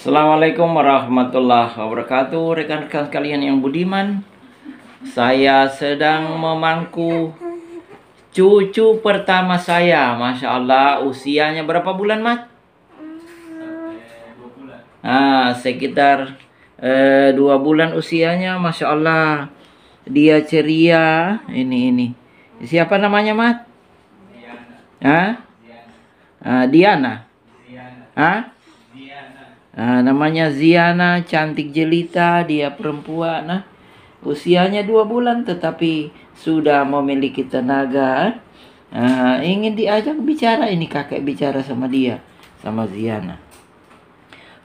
Assalamualaikum warahmatullahi wabarakatuh Rekan-rekan sekalian yang budiman Saya sedang memangku Cucu pertama saya Masya Allah usianya berapa bulan mat? Nah, sekitar eh, dua bulan usianya Masya Allah Dia ceria Ini ini Siapa namanya mat? Diana. Hah? Diana. Ah, Diana. Diana. Hah? Nah, namanya Ziana, cantik jelita, dia perempuan. Nah, usianya dua bulan tetapi sudah memiliki tenaga. Nah, ingin diajak bicara ini kakek bicara sama dia, sama Ziana.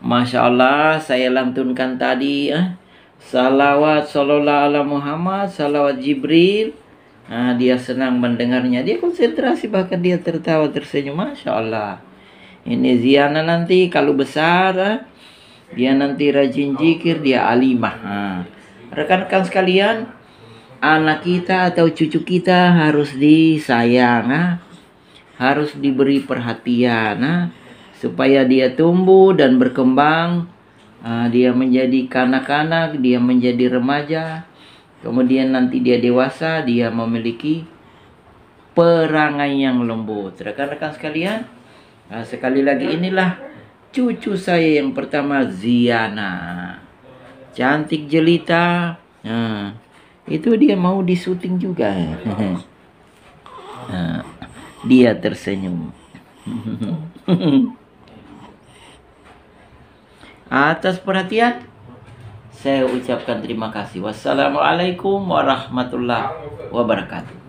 Masya Allah, saya lantunkan tadi eh, salawat sallallahu ala Muhammad, salawat Jibril. Nah, dia senang mendengarnya, dia konsentrasi bahkan dia tertawa tersenyum. Masya Allah. Ini Ziana nanti kalau besar dia nanti rajin jikir dia alimah. Rekan-rekan sekalian, anak kita atau cucu kita harus disayang, ha? harus diberi perhatian ha? supaya dia tumbuh dan berkembang. dia menjadi kanak-kanak, dia menjadi remaja, kemudian nanti dia dewasa, dia memiliki perangai yang lembut. Rekan-rekan sekalian, Nah, sekali lagi inilah cucu saya yang pertama Ziana. Cantik jelita. Nah, itu dia mau disuting juga. Nah, dia tersenyum. Atas perhatian saya ucapkan terima kasih. Wassalamualaikum warahmatullahi wabarakatuh.